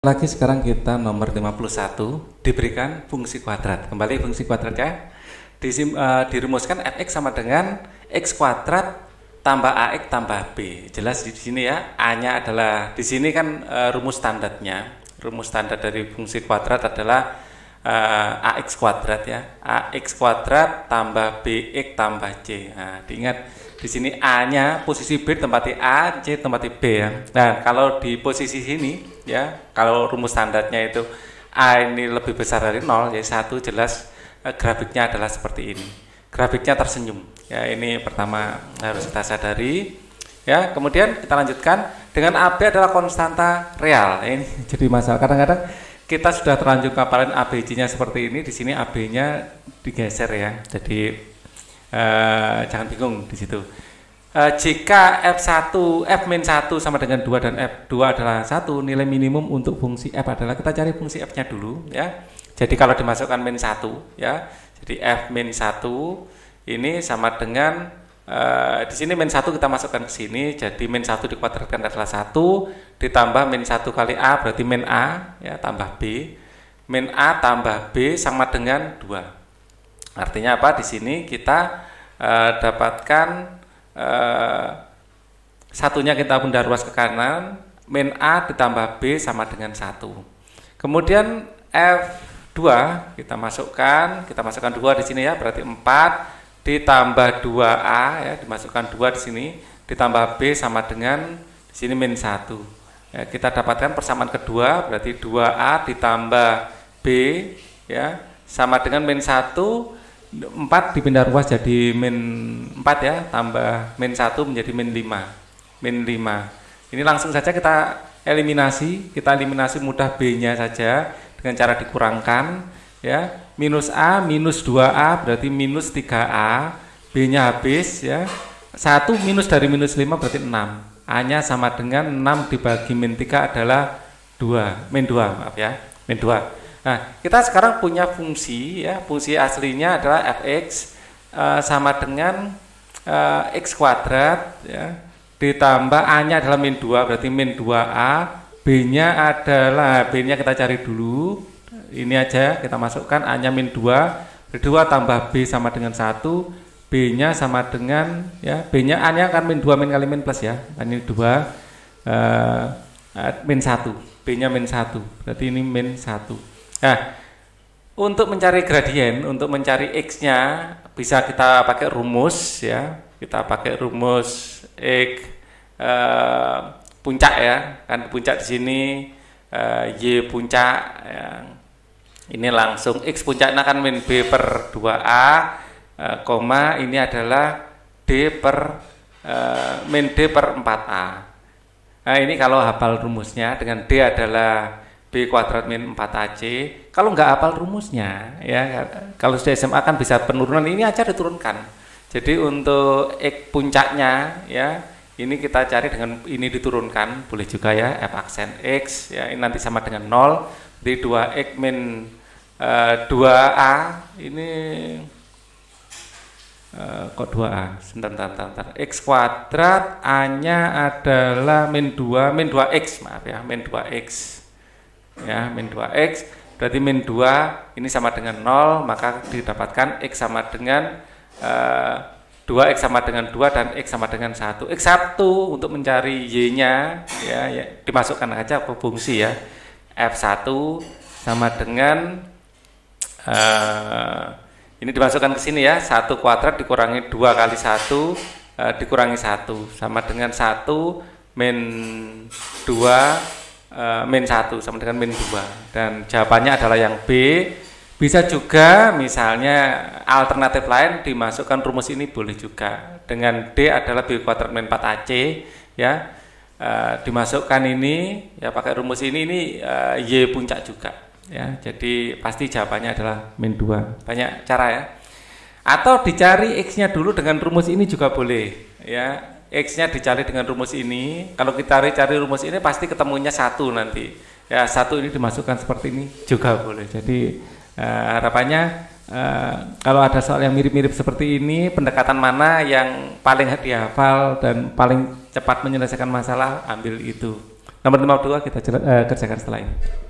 Lagi sekarang kita nomor 51 diberikan fungsi kuadrat. Kembali fungsi kuadrat ya. Disim, uh, dirumuskan fx sama dengan x kuadrat tambah ax tambah b. Jelas di sini ya. A-nya adalah di sini kan uh, rumus standarnya. Rumus standar dari fungsi kuadrat adalah uh, eh, ax kuadrat ya ax kuadrat tambah bx tambah c nah, diingat di sini a nya posisi b tempatnya a c tempatnya b ya nah kalau di posisi sini ya kalau rumus standarnya itu a ini lebih besar dari nol jadi satu jelas uh, grafiknya adalah seperti ini grafiknya tersenyum ya ini pertama harus kita sadari ya kemudian kita lanjutkan dengan AB adalah konstanta real nah, ini jadi masalah kadang-kadang kita sudah terlanjur paparan ABC-nya seperti ini, di sini AB-nya digeser ya. Jadi uh, jangan bingung di situ. Uh, jika F1, F 1 sama dengan 2 dan F2 adalah 1, nilai minimum untuk fungsi F adalah, kita cari fungsi F-nya dulu ya. Jadi kalau dimasukkan min 1 ya, jadi F 1 ini sama dengan Eh, di sini min satu kita masukkan ke sini, jadi min satu dikuadratkan adalah satu ditambah min satu kali a berarti min a ya tambah b, min a tambah b sama dengan dua. Artinya apa? Di sini kita uh, dapatkan uh, satunya kita bunda ruas ke kanan, min a ditambah b sama dengan satu. Kemudian f 2 kita masukkan, kita masukkan dua di sini ya, berarti 4 ditambah 2A ya dimasukkan 2 di sini ditambah B sama dengan di sini min 1 ya, kita dapatkan persamaan kedua berarti 2A ditambah B ya sama dengan min 1 4 dipindah ruas jadi min 4 ya tambah min 1 menjadi min 5 min 5 ini langsung saja kita eliminasi kita eliminasi mudah B nya saja dengan cara dikurangkan ya minus A minus 2A berarti minus 3A B nya habis ya 1 minus dari minus 5 berarti 6 A nya sama dengan 6 dibagi min 3 adalah 2 min 2 maaf ya min 2 nah kita sekarang punya fungsi ya fungsi aslinya adalah fx uh, sama dengan uh, x kuadrat ya ditambah A nya adalah min 2 berarti min 2A B nya adalah B nya kita cari dulu ini aja kita masukkan A-nya min 2, B2 tambah B sama dengan 1, B-nya sama dengan ya B-nya A-nya akan min 2 min kali min plus ya. Nah, ini 2 eh, eh, min 1, B-nya min 1. Berarti ini min 1. Nah, untuk mencari gradien, untuk mencari x-nya bisa kita pakai rumus ya. Kita pakai rumus x eh, puncak ya. Kan puncak di sini eh, y puncak yang ini langsung X puncaknya kan min B per 2A e, eh, koma ini adalah D per e, min D per 4A nah ini kalau hafal rumusnya dengan D adalah B kuadrat min 4AC kalau nggak hafal rumusnya ya kalau sudah SMA kan bisa penurunan ini aja diturunkan jadi untuk X puncaknya ya ini kita cari dengan ini diturunkan boleh juga ya F aksen X ya ini nanti sama dengan 0 di 2 X min 2A eh, ini uh, kok 2A sebentar sebentar, sebentar. X kuadrat A nya adalah min 2 min 2X maaf ya min 2X ya min 2X berarti min 2 ini sama dengan 0 maka didapatkan X sama dengan uh, eh, 2x sama dengan 2 dan x sama dengan 1. X1 untuk mencari y-nya ya, ya dimasukkan aja ke fungsi ya. F1 sama dengan uh, ini dimasukkan ke sini ya satu kuadrat dikurangi dua kali satu uh, dikurangi satu sama dengan satu min dua uh, min satu sama dengan min dua dan jawabannya adalah yang B bisa juga misalnya alternatif lain dimasukkan rumus ini boleh juga dengan D adalah B kuadrat min 4AC ya uh, dimasukkan ini ya pakai rumus ini ini uh, Y puncak juga ya jadi pasti jawabannya adalah min 2 banyak cara ya atau dicari x-nya dulu dengan rumus ini juga boleh ya x-nya dicari dengan rumus ini kalau kita cari rumus ini pasti ketemunya satu nanti ya satu ini dimasukkan seperti ini juga boleh jadi uh, harapannya uh, kalau ada soal yang mirip-mirip seperti ini pendekatan mana yang paling dihafal dan paling cepat menyelesaikan masalah ambil itu nomor 52 kita uh, kerjakan setelah ini